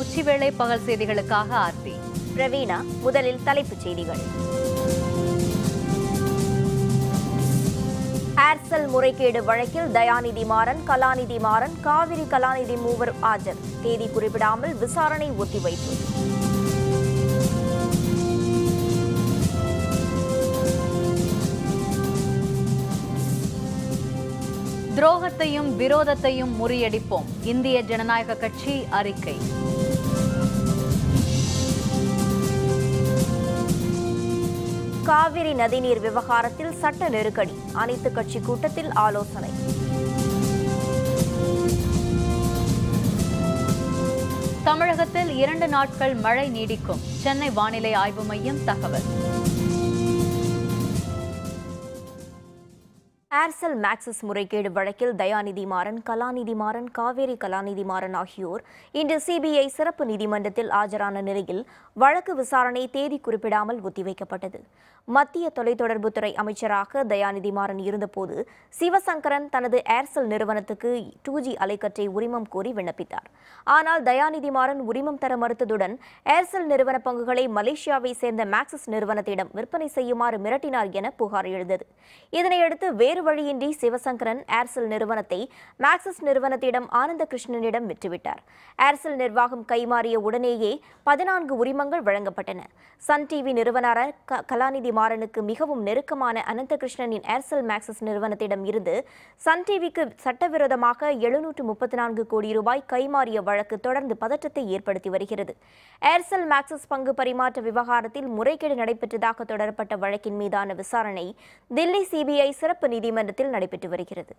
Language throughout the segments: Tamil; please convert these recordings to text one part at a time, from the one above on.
உச்சி வேளை பகல் செய்திகளுக்காக ஆர்த்தி பிரவீணா முதலில் தலைப்புச் செய்திகள் ஏர்செல் முறைகேடு வழக்கில் தயாநிதி மாறன் கலாநிதி மாறன் காவிரி கலாநிதி மூவர் ஆஜர் தேதி குறிப்பிடாமல் விசாரணை ஒத்திவைப்பு எதிர்ப்பையும் விரோதத்தையும் முறியடிப்போம் இந்திய ஜனநாயக கட்சி அறிக்கை காவிரி நதிநீர் விவகாரத்தில் சட்ட நெருக்கடி அனைத்து கட்சி கூட்டத்தில் ஆலோசனை தமிழகத்தில் இரண்டு நாட்கள் மழை நீடிக்கும் சென்னை வானிலை ஆய்வு மையம் தகவல் ஏர்செல் மேக்சிஸ் முறைகேடு வழக்கில் தயாநிதி மாறன் கலாநிதி மாறன் காவேரி கலாநிதி மாறன் ஆகியோர் இன்று சிபிஐ சிறப்பு நீதிமன்றத்தில் ஆஜரான நிலையில் வழக்கு விசாரணை தேதி குறிப்பிடாமல் ஒத்திவைக்கப்பட்டது மத்திய தொலைத்தொடர்புத்துறை அமைச்சராக தயாநிதி மாறன் இருந்தபோது சிவசங்கரன் தனது ஏர்செல் நிறுவனத்துக்கு டூ ஜி அலைக்கற்றை உரிமம் கோரி விண்ணப்பித்தார் ஆனால் தயாநிதி மாறன் உரிமம் தர மறுத்ததுடன் ஏர்செல் நிறுவன பங்குகளை மலேசியாவை சேர்ந்த மேக்சிஸ் நிறுவனத்திடம் விற்பனை செய்யுமாறு மிரட்டினார் என புகார் எழுந்தது இதனையடுத்து வேறு வழியின்றி சிவசங்கரன் ஏர்செல் நிறுவனத்தை மேக்சிஸ் நிறுவனத்திடம் ஆனந்த கிருஷ்ணனிடம் விற்றுவிட்டார் ஏர்செல் நிர்வாகம் கைமாறிய உடனேயே பதினான்கு உரிமங்கள் வழங்கப்பட்டன சன் டிவி நிறுவனரான கலாநிதி குமாரனுக்கு மிகவும் நெருக்கமான அனந்தகிருஷ்ணனின் ஏர்செல் மேக்சிஸ் நிறுவனத்திடம் இருந்து சன் டிவிக்கு சட்டவிரோதமாக எழுநூற்று முப்பத்தி நான்கு கோடி ரூபாய் கைமாறிய வழக்கு தொடர்ந்து பதற்றத்தை ஏற்படுத்தி வருகிறது ஏர்செல் மேக்சிஸ் பங்கு பரிமாற்ற விவகாரத்தில் முறைகேடு நடைபெற்றதாக தொடரப்பட்ட வழக்கின் மீதான விசாரணை தில்லி சிபிஐ சிறப்பு நீதிமன்றத்தில் நடைபெற்று வருகிறது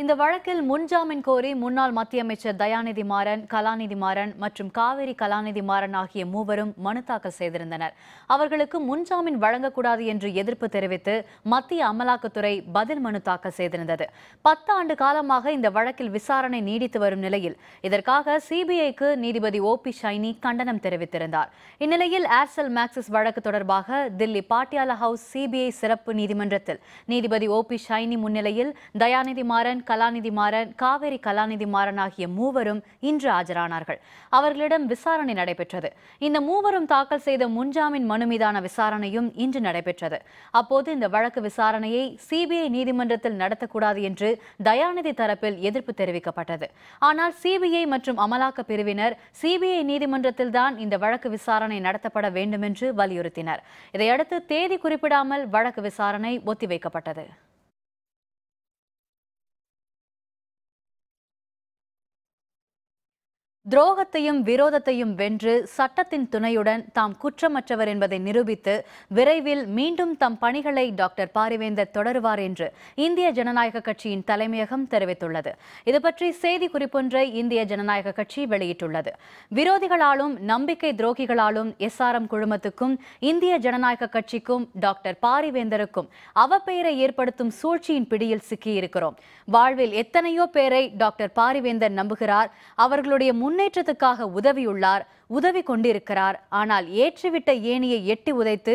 இந்த வழக்கில் முன்ஜாமீன் கோரி முன்னாள் மத்திய அமைச்சர் தயாநிதி மாறன் கலாநிதி மாறன் மற்றும் காவேரி கலாநிதி மாறன் ஆகிய மூவரும் மனு தாக்கல் செய்திருந்தனர் அவர்களுக்கு முன்ஜாமீன் வழங்கக்கூடாது என்று எதிர்ப்பு தெரிவித்து மத்திய அமலாக்கத்துறை பதில் மனு தாக்கல் செய்திருந்தது பத்து ஆண்டு காலமாக இந்த வழக்கில் விசாரணை நீடித்து வரும் நிலையில் இதற்காக சிபிஐக்கு நீதிபதி ஓ பி ஷைனி கண்டனம் தெரிவித்திருந்தார் இந்நிலையில் ஏர்செல் மேக்சிஸ் வழக்கு தொடர்பாக தில்லி பாட்டியாலா ஹவுஸ் சிபிஐ சிறப்பு நீதிமன்றத்தில் நீதிபதி ஓ பி ஷைனி முன்னிலையில் தயாநிதி மாறன் கலாநிதி மாறன் காவேரி கலாநிதி மாறன் ஆகிய மூவரும் இன்று ஆஜரானார்கள் அவர்களிடம் விசாரணை நடைபெற்றது இந்த மூவரும் தாக்கல் செய்த முன்ஜாமீன் மனு மீதான விசாரணையும் இன்று நடைபெற்றது அப்போது இந்த வழக்கு விசாரணையை சிபிஐ நீதிமன்றத்தில் நடத்தக்கூடாது என்று தயாநிதி தரப்பில் எதிர்ப்பு தெரிவிக்கப்பட்டது ஆனால் சிபிஐ மற்றும் அமலாக்க பிரிவினர் சிபிஐ நீதிமன்றத்தில் தான் இந்த வழக்கு விசாரணை நடத்தப்பட வேண்டும் என்று வலியுறுத்தினர் இதையடுத்து தேதி குறிப்பிடாமல் வழக்கு விசாரணை ஒத்திவைக்கப்பட்டது துரோகத்தையும் விரோதத்தையும் வென்று சட்டத்தின் துணையுடன் தாம் குற்றமற்றவர் என்பதை நிரூபித்து விரைவில் மீண்டும் தம் பணிகளை டாக்டர் பாரிவேந்தர் தொடருவார் என்று இந்திய ஜனநாயக கட்சியின் தலைமையகம் தெரிவித்துள்ளது இதுபற்றி செய்தி குறிப்பொன்றை இந்திய ஜனநாயக கட்சி வெளியிட்டுள்ளது விரோதிகளாலும் நம்பிக்கை துரோகிகளாலும் எஸ்ஆர்எம் குழுமத்துக்கும் இந்திய ஜனநாயக கட்சிக்கும் டாக்டர் பாரிவேந்தருக்கும் அவப்பெயரை ஏற்படுத்தும் சூழ்ச்சியின் பிடியில் சிக்கியிருக்கிறோம் வாழ்வில் எத்தனையோ பேரை டாக்டர் பாரிவேந்தர் நம்புகிறார் அவர்களுடைய முன் முன்னேற்றத்துக்காக உதவியுள்ளார் உதவி கொண்டிருக்கிறார் ஆனால் ஏற்றிவிட்ட ஏணியை எட்டி உதைத்து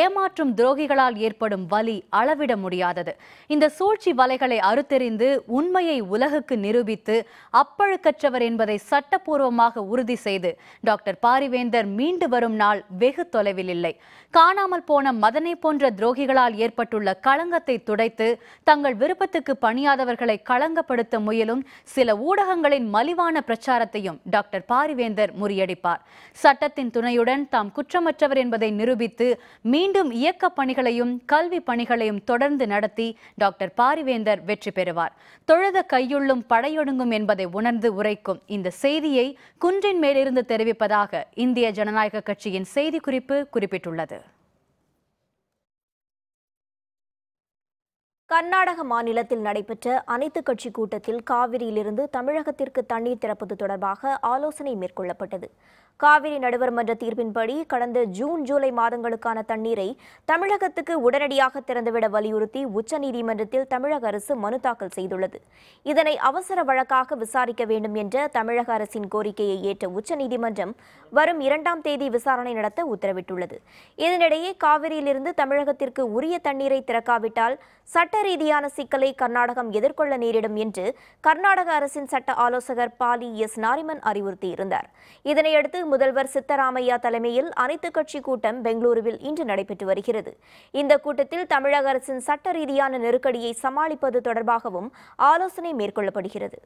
ஏமாற்றும் துரோகிகளால் ஏற்படும் வலி அளவிட முடியாதது இந்த சூழ்ச்சி வலைகளை அறுத்தெறிந்து உண்மையை உலகுக்கு நிரூபித்து அப்பழுக்கற்றவர் என்பதை சட்டப்பூர்வமாக உறுதி செய்து டாக்டர் பாரிவேந்தர் மீண்டு வரும் நாள் வெகு தொலைவில் இல்லை காணாமல் போன மதனை போன்ற துரோகிகளால் ஏற்பட்டுள்ள களங்கத்தை துடைத்து தங்கள் விருப்பத்துக்கு பணியாதவர்களை களங்கப்படுத்த முயலும் சில ஊடகங்களின் மலிவான பிரச்சாரத்தையும் டாக்டர் பாரிவேந்தர் முறியடிப்பார் தெரிவித்தார் சட்டத்தின் துணையுடன் தாம் குற்றமற்றவர் என்பதை நிரூபித்து மீண்டும் இயக்க பணிகளையும் கல்வி பணிகளையும் தொடர்ந்து நடத்தி டாக்டர் பாரிவேந்தர் வெற்றி பெறுவார் தொழுத கையுள்ளும் படையொடுங்கும் என்பதை உணர்ந்து உரைக்கும் இந்த செய்தியை குன்றின் மேலிருந்து தெரிவிப்பதாக இந்திய ஜனநாயக கட்சியின் செய்திக்குறிப்பு குறிப்பிட்டுள்ளது கர்நாடக மாநிலத்தில் நடைபெற்ற அனைத்து கட்சி கூட்டத்தில் காவிரியிலிருந்து தமிழகத்திற்கு தண்ணீர் திறப்பது தொடர்பாக ஆலோசனை மேற்கொள்ளப்பட்டது காவிரி நடுவர் மன்ற தீர்ப்பின்படி கடந்த ஜூன் ஜூலை மாதங்களுக்கான தண்ணீரை தமிழகத்துக்கு உடனடியாக திறந்துவிட வலியுறுத்தி உச்சநீதிமன்றத்தில் தமிழக அரசு மனு தாக்கல் செய்துள்ளது இதனை அவசர வழக்காக விசாரிக்க வேண்டும் என்ற தமிழக அரசின் கோரிக்கையை ஏற்ற உச்சநீதிமன்றம் வரும் இரண்டாம் தேதி விசாரணை நடத்த உத்தரவிட்டுள்ளது இதனிடையே காவிரியிலிருந்து தமிழகத்திற்கு உரிய தண்ணீரை திறக்காவிட்டால் சட்ட சட்ட ரீதியான சிக்கலை கர்நாடகம் எதிர்கொள்ள நேரிடும் என்று கர்நாடக அரசின் சட்ட ஆலோசகர் பாலி எஸ் நாரிமன் அறிவுறுத்தியிருந்தார் இதனையடுத்து முதல்வர் சித்தராமையா தலைமையில் அனைத்துக் கட்சி கூட்டம் பெங்களூருவில் இன்று நடைபெற்று வருகிறது இந்த கூட்டத்தில் தமிழக அரசின் சட்ட ரீதியான நெருக்கடியை சமாளிப்பது தொடர்பாகவும் ஆலோசனை மேற்கொள்ளப்படுகிறது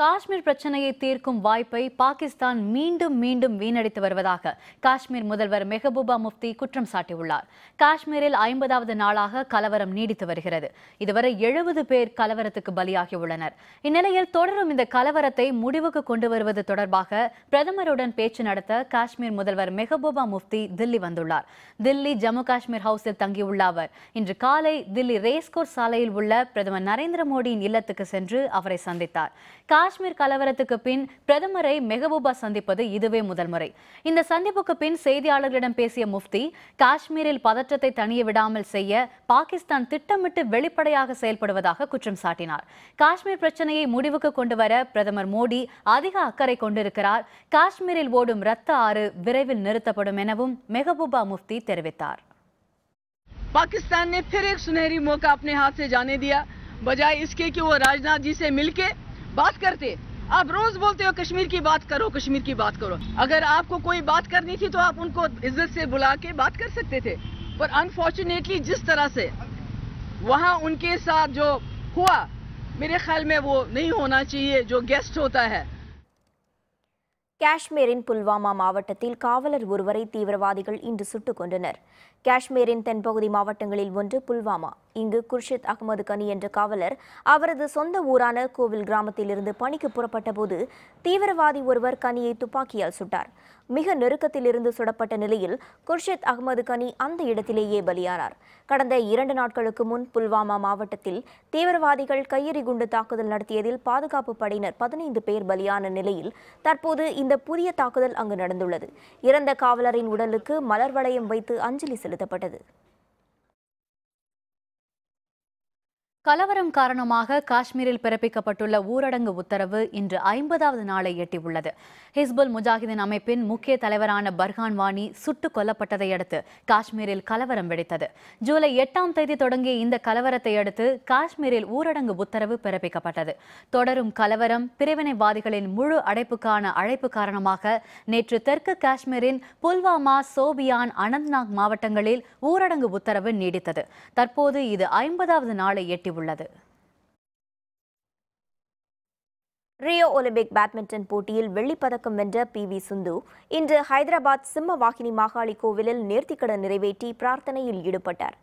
காஷ்மீர் பிரச்சனையை தீர்க்கும் வாய்ப்பை பாகிஸ்தான் மீண்டும் மீண்டும் வீணடித்து வருவதாக காஷ்மீர் முதல்வர் மெஹபூபா முஃப்தி குற்றம் சாட்டியுள்ளார் காஷ்மீரில் ஐம்பதாவது நாளாக கலவரம் நீடித்து வருகிறது இதுவரை எழுபது பேர் கலவரத்துக்கு பலியாகியுள்ளனர் இந்நிலையில் தொடரும் இந்த கலவரத்தை முடிவுக்கு கொண்டு வருவது தொடர்பாக பிரதமருடன் பேச்சு நடத்த காஷ்மீர் முதல்வர் மெஹபூபா முஃப்தி தில்லி வந்துள்ளார் தில்லி ஜம்மு காஷ்மீர் ஹவுஸில் தங்கியுள்ள அவர் இன்று காலை தில்லி ரேஸ்கோர் சாலையில் உள்ள பிரதமர் நரேந்திர மோடியின் இல்லத்துக்கு சென்று அவரை சந்தித்தார் காஷ்மீர் கலவரத்துக்கு பின் பிரதமரை மெஹபூபா சந்திப்பது இதுவே முதல் முறை இந்த சந்திப்புக்கு பின் செய்தியாளர்களிடம் பேசிய முஃப்தி காஷ்மீரில் பதற்றத்தை தணிய விடாமல் செய்ய பாகிஸ்தான் திட்டமிட்டு வெளிப்படையாக செயல்படுவதாக குற்றம் சாட்டினார் காஷ்மீர் பிரச்சனையை முடிவுக்கு கொண்டு வர பிரதமர் மோடி அதிக அக்கறை கொண்டிருக்கிறார் காஷ்மீரில் ஓடும் ரத்த ஆறு விரைவில் நிறுத்தப்படும் எனவும் மெஹபூபா முஃப்தி தெரிவித்தார் पाकिस्तान ने फिर एक सुनहरी मौका अपने हाथ से जाने दिया बजाय इसके कि वो राजनाथ जी से मिलके बात करते आप रोज बोलते हो कश्मीर की बात करो कश्मीर की बात करो अगर आपको कोई बात करनी थी तो आप उनको इज्जत से बुला के बात कर सकते थे पर अनफॉर्चुनेटली जिस तरह से वहाँ उनके साथ जो हुआ मेरे ख्याल में वो नहीं होना चाहिए जो गेस्ट होता है காஷ்மீரின் புல்வாமா மாவட்டத்தில் காவலர் ஒருவரை தீவிரவாதிகள் இன்று சுட்டுக் கொண்டனர் காஷ்மீரின் தென்பகுதி மாவட்டங்களில் ஒன்று புல்வாமா இங்கு குர்ஷித் அகமது கனி என்ற காவலர் அவரது சொந்த ஊரான கோவில் கிராமத்திலிருந்து பணிக்கு புறப்பட்டபோது தீவிரவாதி ஒருவர் கனியை துப்பாக்கியால் சுட்டார் மிக நெருக்கத்தில் இருந்து சுடப்பட்ட நிலையில் குர்ஷித் அகமது கனி அந்த இடத்திலேயே பலியானார் கடந்த இரண்டு நாட்களுக்கு முன் புல்வாமா மாவட்டத்தில் தீவிரவாதிகள் கையெறி குண்டு தாக்குதல் நடத்தியதில் பாதுகாப்பு படையினர் பதினைந்து பேர் பலியான நிலையில் தற்போது இந்த புதிய தாக்குதல் அங்கு நடந்துள்ளது இறந்த காவலரின் உடலுக்கு மலர் வளையம் வைத்து அஞ்சலி செலுத்தப்பட்டது கலவரம் காரணமாக காஷ்மீரில் பிறப்பிக்கப்பட்டுள்ள ஊரடங்கு உத்தரவு இன்று ஐம்பதாவது நாளை எட்டியுள்ளது ஹிஸ்புல் முஜாஹிதீன் அமைப்பின் முக்கிய தலைவரான பர்ஹான் வாணி சுட்டுக் கொல்லப்பட்டதை அடுத்து காஷ்மீரில் கலவரம் வெடித்தது ஜூலை எட்டாம் தேதி தொடங்கிய இந்த கலவரத்தை அடுத்து காஷ்மீரில் ஊரடங்கு உத்தரவு பிறப்பிக்கப்பட்டது தொடரும் கலவரம் பிரிவினைவாதிகளின் முழு அடைப்புக்கான அழைப்பு காரணமாக நேற்று தெற்கு காஷ்மீரின் புல்வாமா சோபியான் அனந்த்நாக் மாவட்டங்களில் ஊரடங்கு உத்தரவு நீடித்தது தற்போது இது ஐம்பதாவது நாளை எட்டி உள்ளது ரியோ ஒலிம்பிக் பேட்மிண்டன் போட்டியில் வெள்ளிப்பதக்கம் வென்ற பி வி சிந்து இன்று ஹைதராபாத் சிம்ம வாகினி மாகாளி கோவிலில் நேர்த்திக்கடன் நிறைவேற்றி பிரார்த்தனையில் ஈடுபட்டார்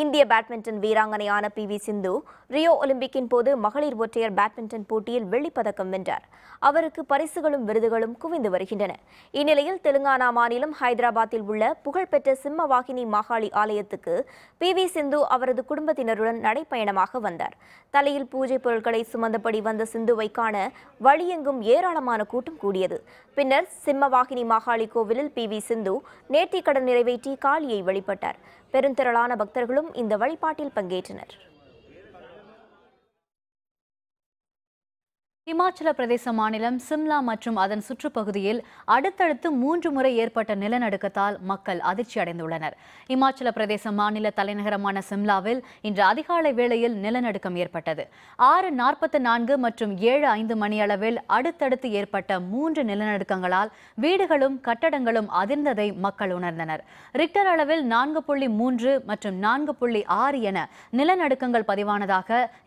இந்திய பேட்மிண்டன் வீராங்கனையான பி வி சிந்து ரியோ ஒலிம்பிக்கின் போது மகளிர் ஒற்றையர் பேட்மிண்டன் போட்டியில் வெள்ளிப்பதக்கம் வென்றார் அவருக்கு பரிசுகளும் விருதுகளும் குவிந்து வருகின்றன இந்நிலையில் தெலுங்கானா மாநிலம் ஹைதராபாத்தில் உள்ள புகழ்பெற்ற சிம்மவாகினி மாகாளி ஆலயத்துக்கு பி வி சிந்து அவரது குடும்பத்தினருடன் நடைப்பயணமாக வந்தார் தலையில் பூஜை பொருட்களை சுமந்தபடி வந்த சிந்துவை காண வழியெங்கும் ஏராளமான கூட்டம் கூடியது பின்னர் சிம்மவாகினி மாகாளி கோவிலில் பி வி சிந்து நேர்த்திக் கடன் நிறைவேற்றி காளியை வழிபட்டார் பெருந்திரளான பக்தர்களும் பக்தர்களும் இந்த வழிபாட்டில் பங்கேற்றனர் இமாச்சல பிரதேச மாநிலம் சிம்லா மற்றும் அதன் சுற்றுப்பகுதியில் அடுத்தடுத்து மூன்று முறை ஏற்பட்ட நிலநடுக்கத்தால் மக்கள் அதிர்ச்சி அடைந்துள்ளனர் இமாச்சல பிரதேச மாநில தலைநகரமான சிம்லாவில் இன்று அதிகாலை வேளையில் நிலநடுக்கம் ஏற்பட்டது ஆறு நாற்பத்தி நான்கு மற்றும் ஏழு ஐந்து மணியளவில் அடுத்தடுத்து ஏற்பட்ட மூன்று நிலநடுக்கங்களால் வீடுகளும் கட்டடங்களும் அதிர்ந்ததை மக்கள் உணர்ந்தனர் ரிக்டர் அளவில் நான்கு புள்ளி மூன்று மற்றும் நான்கு புள்ளி ஆறு என நிலநடுக்கங்கள் பதிவானதாக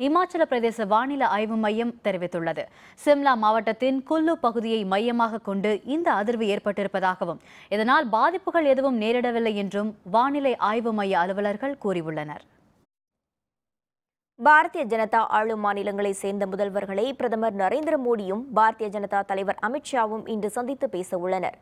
இமாச்சல பிரதேச வானிலை ஆய்வு மையம் தெரிவித்துள்ளது சிம்லா மாவட்டத்தின் குல்லு பகுதியை மையமாக கொண்டு இந்த அதிர்வு ஏற்பட்டிருப்பதாகவும் இதனால் பாதிப்புகள் எதுவும் நேரிடவில்லை என்றும் வானிலை ஆய்வு மைய அலுவலர்கள் கூறியுள்ளனர் பாரதிய ஜனதா ஆளும் மாநிலங்களை சேர்ந்த முதல்வர்களை பிரதமர் நரேந்திர மோடியும் பாரதிய ஜனதா தலைவர் அமித்ஷாவும் இன்று சந்தித்து பேச உள்ளனர்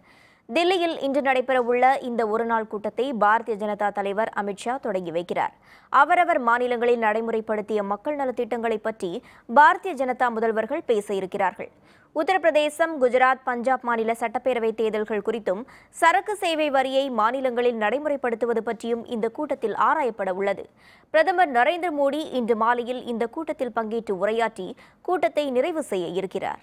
தில்லியில் இன்று நடைபெறவுள்ள இந்த ஒருநாள் கூட்டத்தை பாரதிய ஜனதா தலைவர் அமித்ஷா தொடங்கி வைக்கிறார் அவரவர் மாநிலங்களில் நடைமுறைப்படுத்திய மக்கள் நலத்திட்டங்களை பற்றி பாரதிய ஜனதா முதல்வர்கள் பேச இருக்கிறார்கள் உத்தரப்பிரதேசம் குஜராத் பஞ்சாப் மாநில சட்டப்பேரவை தேர்தல்கள் குறித்தும் சரக்கு சேவை வரியை மாநிலங்களில் நடைமுறைப்படுத்துவது பற்றியும் இந்த கூட்டத்தில் ஆராயப்பட உள்ளது பிரதமர் நரேந்திர மோடி இன்று மாலையில் இந்த கூட்டத்தில் பங்கேற்று உரையாற்றி கூட்டத்தை நிறைவு செய்ய இருக்கிறார்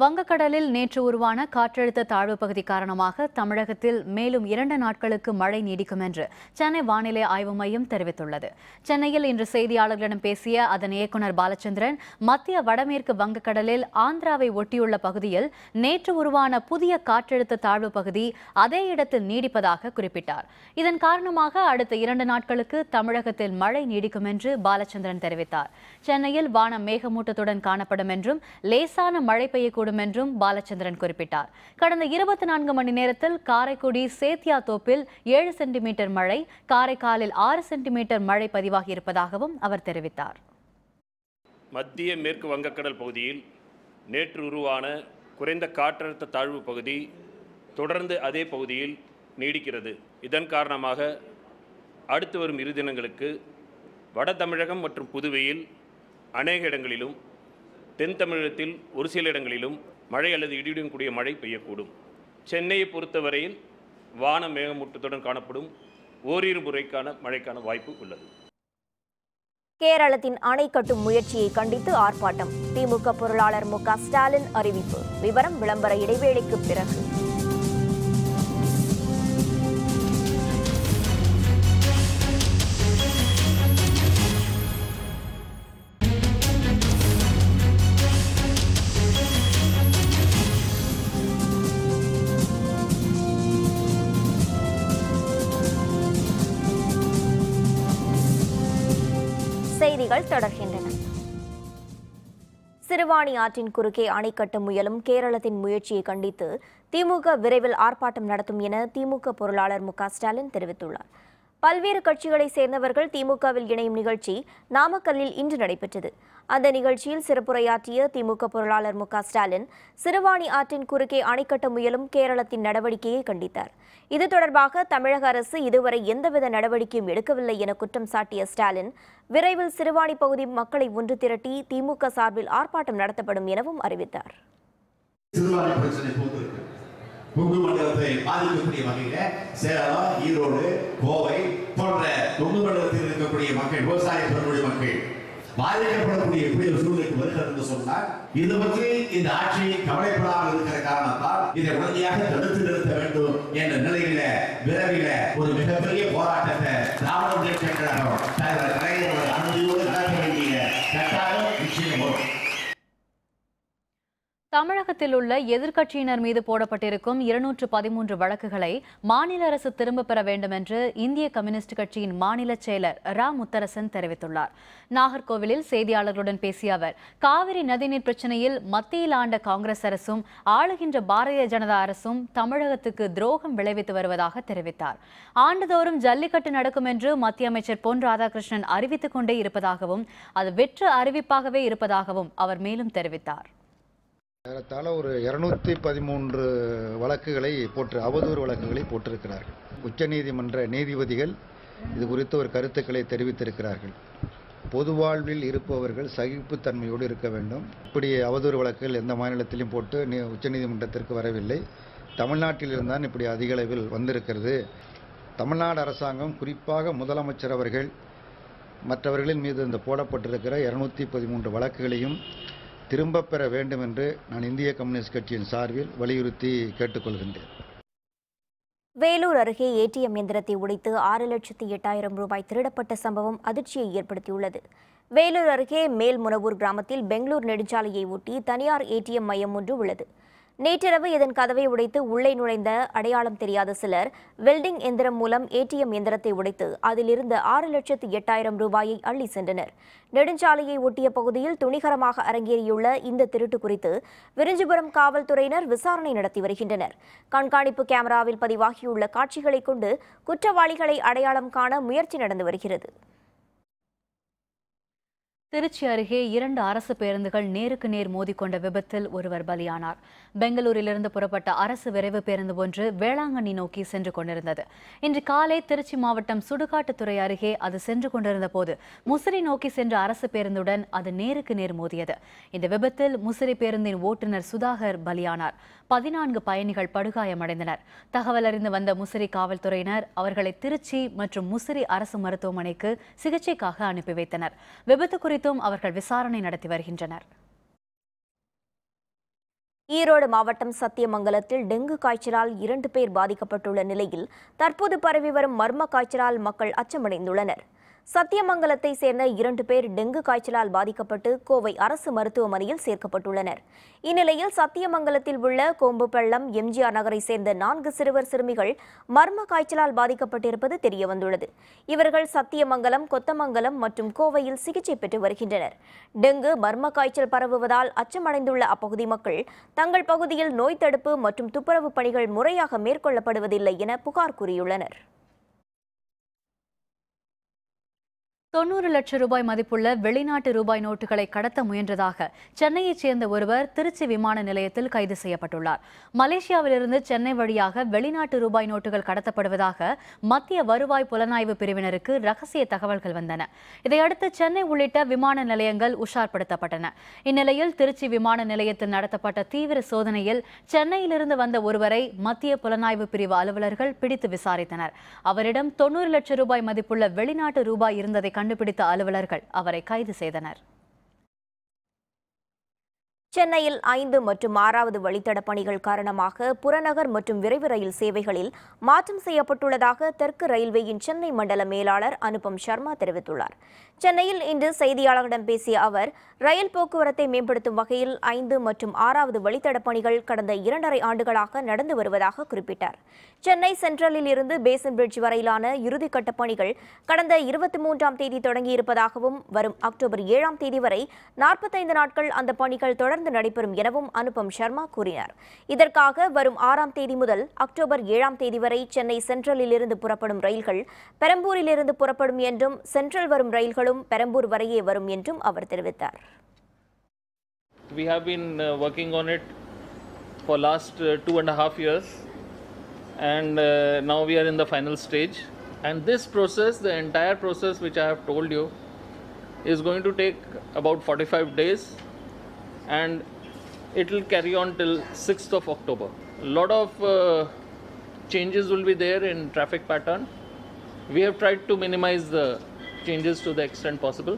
வங்கக்கடலில் நேற்று உருவான காற்றழுத்த தாழ்வு பகுதி காரணமாக தமிழகத்தில் மேலும் இரண்டு நாட்களுக்கு மழை நீடிக்கும் என்று சென்னை வானிலை ஆய்வு மையம் தெரிவித்துள்ளது சென்னையில் இன்று செய்தியாளர்களிடம் பேசிய அதன் இயக்குநர் பாலச்சந்திரன் மத்திய வடமேற்கு வங்கக்கடலில் ஆந்திராவை ஒட்டியுள்ள பகுதியில் நேற்று உருவான புதிய காற்றழுத்த தாழ்வு பகுதி அதே இடத்தில் நீடிப்பதாக குறிப்பிட்டார் இதன் காரணமாக அடுத்த இரண்டு நாட்களுக்கு தமிழகத்தில் மழை நீடிக்கும் என்று பாலச்சந்திரன் தெரிவித்தார் சென்னையில் வானம் மேகமூட்டத்துடன் காணப்படும் என்றும் லேசான மழை பெய்யக்கூடும் இருக்கக்கூடும் என்றும் பாலச்சந்திரன் குறிப்பிட்டார் கடந்த இருபத்தி நான்கு மணி நேரத்தில் காரைக்குடி சேத்தியா தோப்பில் ஏழு சென்டிமீட்டர் மழை காரைக்காலில் ஆறு சென்டிமீட்டர் மழை பதிவாகி இருப்பதாகவும் அவர் தெரிவித்தார் மத்திய மேற்கு வங்கக்கடல் பகுதியில் நேற்று உருவான குறைந்த காற்றழுத்த தாழ்வு பகுதி தொடர்ந்து அதே பகுதியில் நீடிக்கிறது இதன் காரணமாக அடுத்து வரும் இரு தினங்களுக்கு வட தமிழகம் மற்றும் புதுவையில் அநேக இடங்களிலும் தென் தமிழகத்தில் ஒரு சில இடங்களிலும் மழை அல்லது இடியுடன் கூடிய மழை பெய்யக்கூடும் சென்னையை பொறுத்தவரையில் வான மேகமூட்டத்துடன் காணப்படும் ஓரிரு முறைக்கான மழைக்கான வாய்ப்பு உள்ளது கேரளத்தின் அணை கட்டும் முயற்சியை கண்டித்து ஆர்ப்பாட்டம் திமுக பொருளாளர் மு ஸ்டாலின் அறிவிப்பு விவரம் விளம்பர இடைவேளைக்கு பிறகு செய்திகள் தொடர்கின்றன சிறுவாணி ஆற்றின் குறுக்கே அணை கட்ட முயலும் கேரளத்தின் முயற்சியை கண்டித்து திமுக விரைவில் ஆர்ப்பாட்டம் நடத்தும் என திமுக பொருளாளர் மு ஸ்டாலின் தெரிவித்துள்ளார் பல்வேறு கட்சிகளை சேர்ந்தவர்கள் திமுகவில் இணையும் நிகழ்ச்சி நாமக்கல்லில் இன்று நடைபெற்றது அந்த நிகழ்ச்சியில் சிறப்புரையாற்றிய திமுக பொருளாளர் மு ஸ்டாலின் சிறுவாணி ஆற்றின் குறுக்கே அணைக்கட்ட முயலும் கேரளத்தின் நடவடிக்கையை கண்டித்தார் இது தொடர்பாக தமிழக அரசு இதுவரை எந்தவித நடவடிக்கையும் எடுக்கவில்லை என குற்றம் சாட்டிய ஸ்டாலின் விரைவில் சிறுவாணி பகுதி மக்களை ஒன்று திரட்டி திமுக சார்பில் ஆர்ப்பாட்டம் நடத்தப்படும் எனவும் அறிவித்தார் தொங்கு மண்டலத்தை பாதிக்கக்கூடிய வகையில சேலம் ஈரோடு கோவை போன்ற கொங்கு மண்டலத்தில் இருக்கக்கூடிய மக்கள் விவசாய பெருமொழி மக்கள் பாதிக்கப்படக்கூடிய எப்படி ஒரு சூழ்நிலைக்கு வருகிறது என்று சொன்னால் இது பற்றி இந்த ஆட்சி கவலைப்படாமல் இருக்கிற காரணத்தால் இதை உடனடியாக தடுத்து நிறுத்த வேண்டும் என்ற நிலையில விரைவில் ஒரு மிகப்பெரிய போராட்டத்தை திராவிட முன்னேற்ற கழகம் தமிழகத்தில் உள்ள எதிர்க்கட்சியினர் மீது போடப்பட்டிருக்கும் இருநூற்று பதிமூன்று வழக்குகளை மாநில அரசு திரும்பப் பெற வேண்டும் என்று இந்திய கம்யூனிஸ்ட் கட்சியின் மாநில செயலர் ரா முத்தரசன் தெரிவித்துள்ளார் நாகர்கோவிலில் செய்தியாளர்களுடன் பேசிய அவர் காவிரி நதிநீர் பிரச்சினையில் மத்தியில் ஆண்ட காங்கிரஸ் அரசும் ஆளுகின்ற பாரதிய ஜனதா அரசும் தமிழகத்துக்கு துரோகம் விளைவித்து வருவதாக தெரிவித்தார் ஆண்டுதோறும் ஜல்லிக்கட்டு நடக்கும் என்று மத்திய அமைச்சர் பொன் ராதாகிருஷ்ணன் அறிவித்துக் கொண்டே இருப்பதாகவும் அது வெற்று அறிவிப்பாகவே இருப்பதாகவும் அவர் மேலும் தெரிவித்தார் ஏறத்தாழ ஒரு இருநூத்தி பதிமூன்று வழக்குகளை போற்று அவதூறு வழக்குகளை போட்டிருக்கிறார்கள் உச்சநீதிமன்ற நீதிபதிகள் இது குறித்து ஒரு கருத்துக்களை தெரிவித்திருக்கிறார்கள் பொது வாழ்வில் இருப்பவர்கள் சகிப்புத்தன்மையோடு இருக்க வேண்டும் இப்படி அவதூறு வழக்குகள் எந்த மாநிலத்திலையும் போட்டு நீ உச்சநீதிமன்றத்திற்கு வரவில்லை தமிழ்நாட்டில் இருந்தான் இப்படி அதிக அளவில் வந்திருக்கிறது தமிழ்நாடு அரசாங்கம் குறிப்பாக முதலமைச்சர் அவர்கள் மற்றவர்களின் மீது இந்த போடப்பட்டிருக்கிற இரநூத்தி பதிமூன்று வழக்குகளையும் திரும்பப் பெற வேண்டும் என்று நான் இந்திய கம்யூனிஸ்ட் கட்சியின் சார்பில் வலியுறுத்தி கேட்டுக்கொள்கின்றேன் வேலூர் அருகே ஏடிஎம் எந்திரத்தை உடைத்து ஆறு லட்சத்தி எட்டாயிரம் ரூபாய் திருடப்பட்ட சம்பவம் அதிர்ச்சியை ஏற்படுத்தியுள்ளது வேலூர் அருகே மேல்முனவூர் கிராமத்தில் பெங்களூர் நெடுஞ்சாலையை ஒட்டி தனியார் ஏடிஎம் மையம் ஒன்று உள்ளது நேற்றிரவு இதன் கதவை உடைத்து உள்ளே நுழைந்த அடையாளம் தெரியாத சிலர் வெல்டிங் எந்திரம் மூலம் ஏடிஎம் எந்திரத்தை உடைத்து அதில் இருந்த ஆறு லட்சத்து எட்டாயிரம் ரூபாயை அள்ளி சென்றனர் நெடுஞ்சாலையை ஒட்டிய பகுதியில் துணிகரமாக அரங்கேறியுள்ள இந்த திருட்டு குறித்து விருஞ்சிபுரம் காவல்துறையினர் விசாரணை நடத்தி வருகின்றனர் கண்காணிப்பு கேமராவில் பதிவாகியுள்ள காட்சிகளை கொண்டு குற்றவாளிகளை அடையாளம் காண முயற்சி நடந்து வருகிறது திருச்சி அருகே இரண்டு அரசு பேருந்துகள் நேருக்கு நேர் மோதிக்கொண்ட விபத்தில் ஒருவர் பலியானார் பெங்களூரிலிருந்து புறப்பட்ட அரசு விரைவு பேருந்து ஒன்று வேளாங்கண்ணி நோக்கி சென்று கொண்டிருந்தது இன்று காலை திருச்சி மாவட்டம் சுடுகாட்டுத்துறை அருகே அது சென்று கொண்டிருந்த போது முசிறி நோக்கி சென்ற அரசு பேருந்துடன் அது நேருக்கு நேர் மோதியது இந்த விபத்தில் முசிறி பேருந்தின் ஓட்டுநர் சுதாகர் பலியானார் பதினான்கு பயணிகள் படுகாயமடைந்தனர் தகவல் அறிந்து வந்த முசிறி காவல்துறையினர் அவர்களை திருச்சி மற்றும் முசிறி அரசு மருத்துவமனைக்கு சிகிச்சைக்காக அனுப்பி வைத்தனர் விபத்து குறித்தும் அவர்கள் விசாரணை நடத்தி வருகின்றனர் ஈரோடு மாவட்டம் சத்தியமங்கலத்தில் டெங்கு காய்ச்சலால் இரண்டு பேர் பாதிக்கப்பட்டுள்ள நிலையில் தற்போது பரவி வரும் மர்ம காய்ச்சலால் மக்கள் அச்சமடைந்துள்ளனர் சத்தியமங்கலத்தை சேர்ந்த இரண்டு பேர் டெங்கு காய்ச்சலால் பாதிக்கப்பட்டு கோவை அரசு மருத்துவமனையில் சேர்க்கப்பட்டுள்ளனர் இந்நிலையில் சத்தியமங்கலத்தில் உள்ள கோம்புப்பள்ளம் எம்ஜிஆர் நகரை சேர்ந்த நான்கு சிறுவர் சிறுமிகள் மர்ம காய்ச்சலால் பாதிக்கப்பட்டிருப்பது தெரியவந்துள்ளது இவர்கள் சத்தியமங்கலம் கொத்தமங்கலம் மற்றும் கோவையில் சிகிச்சை பெற்று வருகின்றனர் டெங்கு மர்ம காய்ச்சல் பரவுவதால் அச்சமடைந்துள்ள அப்பகுதி மக்கள் தங்கள் பகுதியில் நோய் தடுப்பு மற்றும் துப்புரவு பணிகள் முறையாக மேற்கொள்ளப்படுவதில்லை என புகார் கூறியுள்ளனர் தொண்ணூறு லட்சம் ரூபாய் மதிப்புள்ள வெளிநாட்டு ரூபாய் நோட்டுகளை கடத்த முயன்றதாக சென்னையைச் சேர்ந்த ஒருவர் திருச்சி விமான நிலையத்தில் கைது செய்யப்பட்டுள்ளார் மலேசியாவிலிருந்து சென்னை வழியாக வெளிநாட்டு ரூபாய் நோட்டுகள் கடத்தப்படுவதாக மத்திய வருவாய் புலனாய்வு பிரிவினருக்கு ரகசிய தகவல்கள் வந்தன இதையடுத்து சென்னை உள்ளிட்ட விமான நிலையங்கள் உஷார்படுத்தப்பட்டன இந்நிலையில் திருச்சி விமான நிலையத்தில் நடத்தப்பட்ட தீவிர சோதனையில் சென்னையிலிருந்து வந்த ஒருவரை மத்திய புலனாய்வு பிரிவு அலுவலர்கள் பிடித்து விசாரித்தனர் அவரிடம் தொன்னூறு லட்சம் ரூபாய் மதிப்புள்ள வெளிநாட்டு ரூபாய் இருந்ததை கண்டு கண்டுபிடித்த அலுவலர்கள் அவரை கைது செய்தனர் சென்னையில் ஐந்து மற்றும் ஆறாவது வழித்தட பணிகள் காரணமாக புறநகர் மற்றும் விரைவு ரயில் சேவைகளில் மாற்றம் செய்யப்பட்டுள்ளதாக தெற்கு ரயில்வேயின் சென்னை மண்டல மேலாளர் அனுபம் சர்மா தெரிவித்துள்ளார் சென்னையில் இன்று செய்தியாளர்களிடம் பேசிய அவர் ரயில் போக்குவரத்தை மேம்படுத்தும் வகையில் ஐந்து மற்றும் ஆறாவது வழித்தட பணிகள் கடந்த இரண்டரை ஆண்டுகளாக நடந்து வருவதாக குறிப்பிட்டார் சென்னை சென்ட்ரலில் இருந்து பேசன் பிரிட்ஜ் வரையிலான இறுதிக்கட்ட பணிகள் கடந்த இருபத்தி மூன்றாம் தேதி தொடங்கியிருப்பதாகவும் வரும் அக்டோபர் ஏழாம் தேதி வரை நாற்பத்தைந்து நாட்கள் அந்த பணிகள் தொடர்ந்து நடைபெறும் எனவும் அனுபம் சர்மா கூறினார் இதற்காக வரும் ஆறாம் தேதி முதல் அக்டோபர் ஏழாம் தேதி வரை சென்னை சென்ட்ரலில் இருந்து புறப்படும் ரயில்கள் பெரம்பூரிலிருந்து புறப்படும் என்றும் சென்ட்ரல் வரும் ரயில்கள் பெரம்பூர் வரையே வரும் என்றும் அவர் தெரிவித்தார் We have been uh, working on it for last uh, two and a half years and uh, now we are in the final stage and this process the entire process which I have told you is going to take about 45 days and it will carry on till 6th of October. A lot of uh, changes will be there in traffic pattern. We have tried to minimize the changes to the extent possible.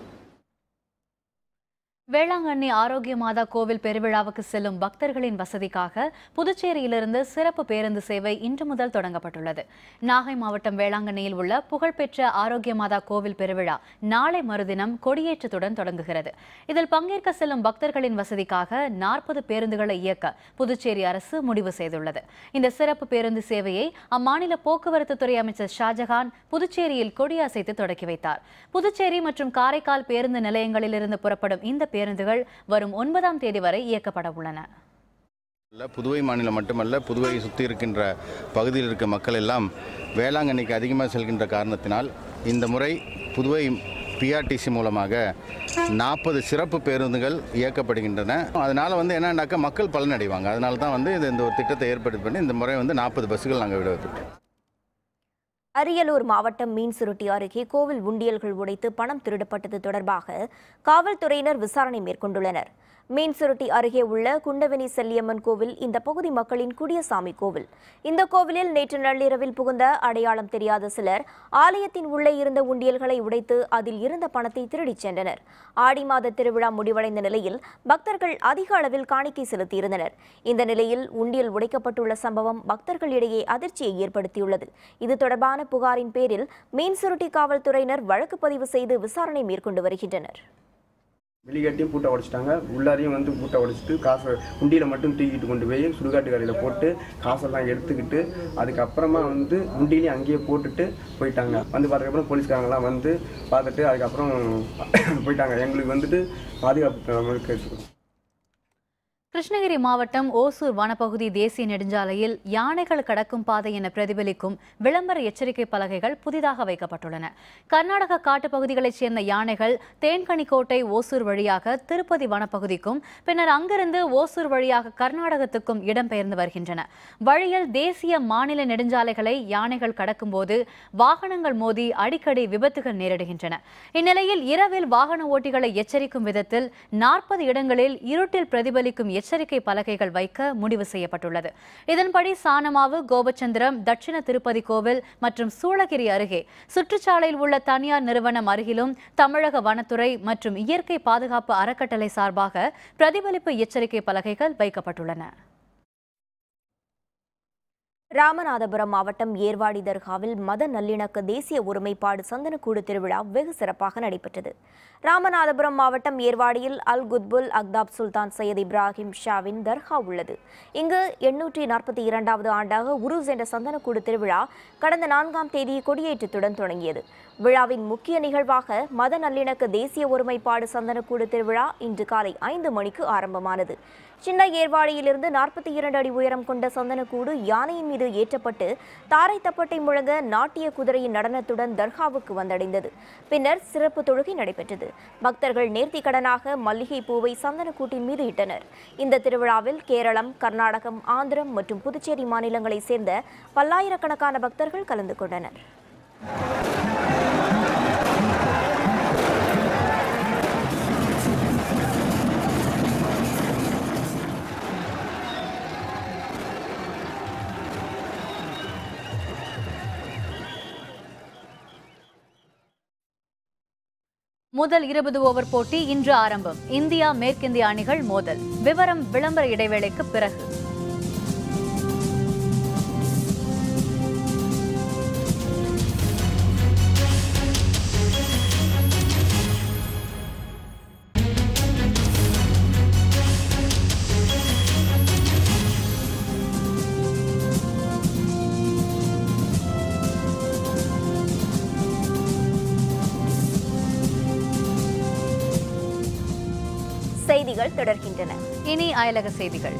Velankanni ஆரோக்கிய மாதா கோவில் பெருவிழாவுக்கு செல்லும் பக்தர்களின் வசதிக்காக புதுச்சேரியிலிருந்து சிறப்பு பேருந்து சேவை இன்று முதல் தொடங்கப்பட்டுள்ளது நாகை மாவட்டம் வேளாங்கண்ணியில் உள்ள புகழ்பெற்ற ஆரோக்கிய மாதா கோவில் பெருவிழா நாளை மறுதினம் கொடியேற்றத்துடன் தொடங்குகிறது இதில் பங்கேற்க செல்லும் பக்தர்களின் வசதிக்காக நாற்பது பேருந்துகளை இயக்க புதுச்சேரி அரசு முடிவு செய்துள்ளது இந்த சிறப்பு பேருந்து சேவையை அம்மாநில போக்குவரத்துத்துறை அமைச்சர் ஷாஜஹான் புதுச்சேரியில் கொடியசைத்து தொடக்கி வைத்தார் புதுச்சேரி மற்றும் காரைக்கால் பேருந்து நிலையங்களிலிருந்து புறப்படும் இந்த பேருந்துகள் வரும் ஒன்பதாம் தேதி வரை இயக்கப்பட உள்ளன புதுவை மாநிலம் மட்டுமல்ல புதுவையை சுற்றி இருக்கின்ற பகுதியில் இருக்க மக்கள் எல்லாம் வேளாங்கண்ணிக்கு அதிகமாக செல்கின்ற காரணத்தினால் இந்த முறை புதுவை பிஆர்டிசி மூலமாக நாற்பது சிறப்பு பேருந்துகள் இயக்கப்படுகின்றன அதனால் வந்து என்னென்னாக்கா மக்கள் பலனடைவாங்க அதனால தான் வந்து இந்த ஒரு திட்டத்தை ஏற்படுத்தி பண்ணி இந்த முறை வந்து நாற்பது பஸ்ஸுகள் நாங்கள் விடுவிட்டோம் அரியலூர் மாவட்டம் மீன்சுருட்டி அருகே கோவில் உண்டியல்கள் உடைத்து பணம் திருடப்பட்டது தொடர்பாக காவல்துறையினர் விசாரணை மேற்கொண்டுள்ளனர் மீன்சுருட்டி அருகே உள்ள குண்டவினி செல்லியம்மன் கோவில் இந்த பகுதி மக்களின் குடியசாமி கோவில் இந்த கோவிலில் நேற்று நள்ளிரவில் புகுந்த அடையாளம் தெரியாத சிலர் ஆலயத்தின் உள்ளே இருந்த உண்டியல்களை உடைத்து அதில் இருந்த பணத்தை திருடிச் சென்றனர் ஆடி மாத திருவிழா முடிவடைந்த நிலையில் பக்தர்கள் அதிக அளவில் காணிக்கை செலுத்தியிருந்தனர் இந்த நிலையில் உண்டியல் உடைக்கப்பட்டுள்ள சம்பவம் பக்தர்களிடையே அதிர்ச்சியை ஏற்படுத்தியுள்ளது இது தொடர்பான புகாரின் பேரில் மீன்சுருட்டி காவல்துறையினர் வழக்கு பதிவு செய்து விசாரணை மேற்கொண்டு வருகின்றனர் வெளிக்காட்டியும் பூட்டை உடச்சிட்டாங்க உள்ளாரையும் வந்து பூட்டை உடச்சிட்டு காசை உண்டியில் மட்டும் தூக்கிட்டு கொண்டு போய் சுடுகாட்டு கடையில் போட்டு காசெல்லாம் எடுத்துக்கிட்டு அதுக்கப்புறமா வந்து உண்டியிலையும் அங்கேயே போட்டுட்டு போயிட்டாங்க வந்து பார்த்ததுக்கப்புறம் போலீஸ்காரங்களாம் வந்து பார்த்துட்டு அதுக்கப்புறம் போயிட்டாங்க எங்களுக்கு வந்துட்டு பாதுகாப்பு கிருஷ்ணகிரி மாவட்டம் ஓசூர் வனப்பகுதி தேசிய நெடுஞ்சாலையில் யானைகள் கடக்கும் பாதை என பிரதிபலிக்கும் விளம்பர எச்சரிக்கை பலகைகள் புதிதாக வைக்கப்பட்டுள்ளன கர்நாடக காட்டுப்பகுதிகளைச் சேர்ந்த யானைகள் தேன்கனிக்கோட்டை ஓசூர் வழியாக திருப்பதி வனப்பகுதிக்கும் பின்னர் அங்கிருந்து ஓசூர் வழியாக கர்நாடகத்துக்கும் இடம்பெயர்ந்து வருகின்றன வழியில் தேசிய மாநில நெடுஞ்சாலைகளை யானைகள் கடக்கும்போது வாகனங்கள் மோதி அடிக்கடி விபத்துகள் நேரிடுகின்றன இந்நிலையில் இரவில் வாகன ஓட்டிகளை எச்சரிக்கும் விதத்தில் நாற்பது இடங்களில் இருட்டில் பிரதிபலிக்கும் எச்சரிக்கை பலகைகள் வைக்க முடிவு செய்யப்பட்டுள்ளது இதன்படி சானமாவு கோபச்சந்திரம் தட்சிண திருப்பதி கோவில் மற்றும் சூளகிரி அருகே சுற்றுச்சாலையில் உள்ள தனியார் நிறுவனம் அருகிலும் தமிழக வனத்துறை மற்றும் இயற்கை பாதுகாப்பு அறக்கட்டளை சார்பாக பிரதிபலிப்பு எச்சரிக்கை பலகைகள் வைக்கப்பட்டுள்ளன ராமநாதபுரம் மாவட்டம் ஏர்வாடி தர்காவில் மத நல்லிணக்க தேசிய ஒருமைப்பாடு சந்தனக்கூடு திருவிழா வெகு சிறப்பாக நடைபெற்றது ராமநாதபுரம் மாவட்டம் ஏர்வாடியில் அல் குத்புல் அக்தாப் சுல்தான் சையத் இப்ராஹிம் ஷாவின் தர்கா உள்ளது இங்கு எண்ணூற்றி நாற்பத்தி இரண்டாவது ஆண்டாக உருஸ் என்ற சந்தனக்கூடு திருவிழா கடந்த நான்காம் தேதி கொடியேற்றத்துடன் தொடங்கியது விழாவின் முக்கிய நிகழ்வாக மத நல்லிணக்க தேசிய ஒருமைப்பாடு சந்தனக்கூடு திருவிழா இன்று காலை ஐந்து மணிக்கு ஆரம்பமானது சின்ன ஏர்வாடியிலிருந்து நாற்பத்தி இரண்டு அடி உயரம் கொண்ட சந்தனக்கூடு யானையின் மீது ஏற்றப்பட்டு தாரை தப்பட்டை முழங்க நாட்டிய குதிரையின் நடனத்துடன் தர்காவுக்கு வந்தடைந்தது பின்னர் சிறப்பு தொழுகை நடைபெற்றது பக்தர்கள் நேர்த்தி கடனாக மல்லிகை பூவை சந்தனக்கூட்டின் மீது இட்டனர் இந்த திருவிழாவில் கேரளம் கர்நாடகம் ஆந்திரம் மற்றும் புதுச்சேரி மாநிலங்களைச் சேர்ந்த பல்லாயிரக்கணக்கான பக்தர்கள் கலந்து கொண்டனர் முதல் இருபது ஓவர் போட்டி இன்று ஆரம்பம் இந்தியா மேற்கிந்திய அணிகள் மோதல் விவரம் விளம்பர இடைவேளைக்கு பிறகு அயலக செய்திகள்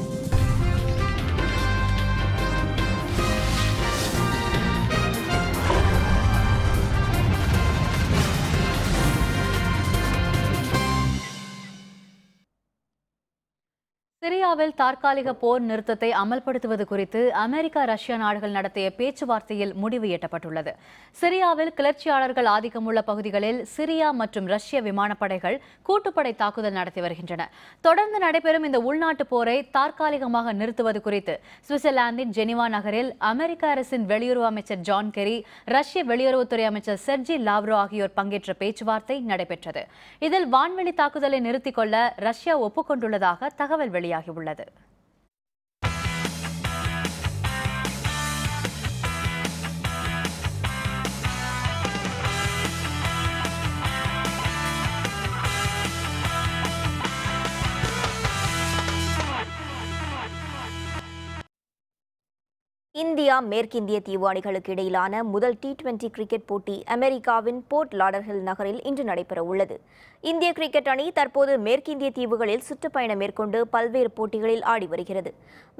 ரஷ்யாவில் தற்காலிக போர் நிறுத்தத்தை அமல்படுத்துவது குறித்து அமெரிக்கா ரஷ்யா நாடுகள் நடத்திய பேச்சுவார்த்தையில் முடிவு எட்டப்பட்டுள்ளது சிரியாவில் கிளர்ச்சியாளர்கள் ஆதிக்கம் உள்ள பகுதிகளில் சிரியா மற்றும் ரஷ்ய விமானப்படைகள் கூட்டுப்படை தாக்குதல் நடத்தி வருகின்றன தொடர்ந்து நடைபெறும் இந்த உள்நாட்டு போரை தற்காலிகமாக நிறுத்துவது குறித்து சுவிட்சர்லாந்தின் ஜெனிவா நகரில் அமெரிக்க அரசின் வெளியுறவு அமைச்சர் ஜான் கெரி ரஷ்ய வெளியுறவுத்துறை அமைச்சர் செர்ஜி லாவ்ரோ ஆகியோர் பங்கேற்ற பேச்சுவார்த்தை நடைபெற்றது இதில் வான்வெளி தாக்குதலை நிறுத்திக் கொள்ள ரஷ்யா ஒப்புக்கொண்டுள்ளதாக தகவல் வெளியாகியுள்ளது உள்ளது இந்தியா மேற்கிந்திய தீவு அணிகளுக்கு இடையிலான முதல் டி டுவெண்டி கிரிக்கெட் போட்டி அமெரிக்காவின் போர்ட் லாடர்ஹில் நகரில் இன்று நடைபெற உள்ளது இந்திய கிரிக்கெட் அணி தற்போது மேற்கிந்திய தீவுகளில் சுற்றுப்பயணம் மேற்கொண்டு பல்வேறு போட்டிகளில் ஆடி வருகிறது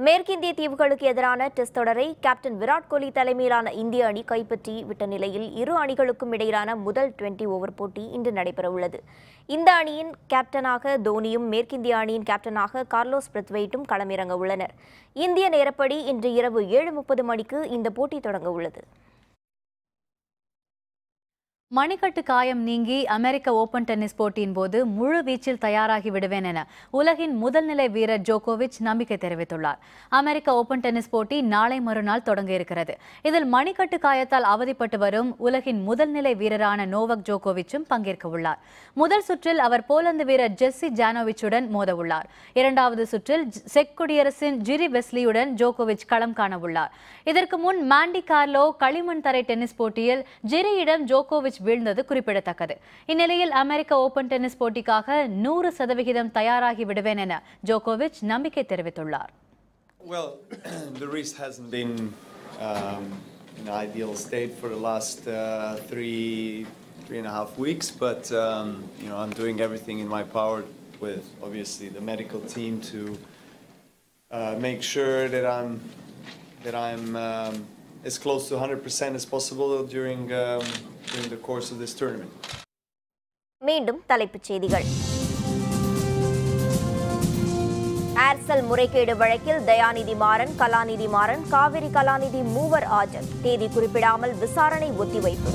மேற்கிந்திய தீவுகளுக்கு எதிரான டெஸ்ட் தொடரை கேப்டன் விராட் கோலி தலைமையிலான இந்திய அணி கைப்பற்றி விட்ட நிலையில் இரு அணிகளுக்கும் இடையிலான முதல் டுவெண்டி ஓவர் போட்டி இன்று நடைபெற உள்ளது இந்த அணியின் கேப்டனாக தோனியும் மேற்கிந்திய அணியின் கேப்டனாக கார்லோஸ் பிரத்வெய்ட்டும் களமிறங்க உள்ளனர் இந்திய நேரப்படி இன்று இரவு ஏழு முப்பது மணிக்கு இந்த போட்டி தொடங்க உள்ளது மணிக்கட்டு காயம் நீங்கி அமெரிக்க ஓபன் டென்னிஸ் போட்டியின் போது முழு வீச்சில் தயாராகி விடுவேன் என உலகின் முதல்நிலை வீரர் ஜோகோவிச் நம்பிக்கை தெரிவித்துள்ளார் அமெரிக்க ஓபன் டென்னிஸ் போட்டி நாளை மறுநாள் தொடங்க இருக்கிறது இதில் மணிக்கட்டு காயத்தால் அவதிப்பட்டு வரும் உலகின் முதல்நிலை வீரரான நோவக் ஜோகோவிச்சும் பங்கேற்க உள்ளார் முதல் சுற்றில் அவர் போலந்து வீரர் ஜெஸ்ஸி ஜானோவிச்சுடன் மோத உள்ளார் இரண்டாவது சுற்றில் செக் குடியரசின் ஜிரி வெஸ்லியுடன் ஜோகோவிச் களம் காண உள்ளார் இதற்கு முன் மாண்டி கார்லோ களிமண் தரை டென்னிஸ் போட்டியில் ஜிரியிடம் ஜோகோவிச் போஸ்ட் வீழ்ந்தது குறிப்பிடத்தக்கது இந்நிலையில் அமெரிக்க ஓபன் டென்னிஸ் போட்டிக்காக நூறு சதவிகிதம் தயாராகி விடுவேன் என ஜோகோவிச் நம்பிக்கை தெரிவித்துள்ளார் Well, the race hasn't been um, in ideal state for the last uh, three three and a half weeks, but um, you know I'm doing everything in my power with obviously the medical team to uh, make sure that I'm that I'm um, as close to 100% as possible during, um, during the course of this tournament. மீண்டும் தலைப்புச் செய்திகள் ஏர்செல் முறைகேடு வழக்கில் தயாநிதி மாறன் கலாநிதி மாறன் காவிரி கலாநிதி மூவர் ஆஜர் தேதி குறிப்பிடாமல் விசாரணை ஒத்திவைப்பு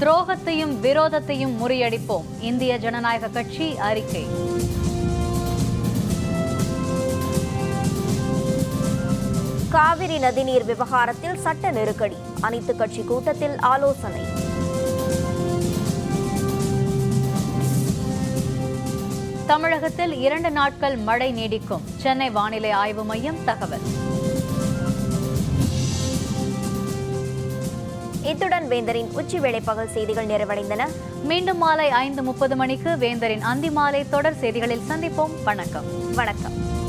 துரோகத்தையும் விரோதத்தையும் முறியடிப்போம் இந்திய ஜனநாயக கட்சி அறிக்கை காவிரி நதிநீர் விவகாரத்தில் சட்ட நெருக்கடி அனைத்து கட்சி கூட்டத்தில் ஆலோசனை தமிழகத்தில் இரண்டு நாட்கள் மழை நீடிக்கும் சென்னை வானிலை ஆய்வு மையம் தகவல் இத்துடன் வேந்தரின் உச்சி வேளைப்பகல் செய்திகள் நிறைவடைந்தன மீண்டும் மாலை ஐந்து முப்பது மணிக்கு வேந்தரின் அந்தி மாலை தொடர் செய்திகளில் சந்திப்போம் வணக்கம் வணக்கம்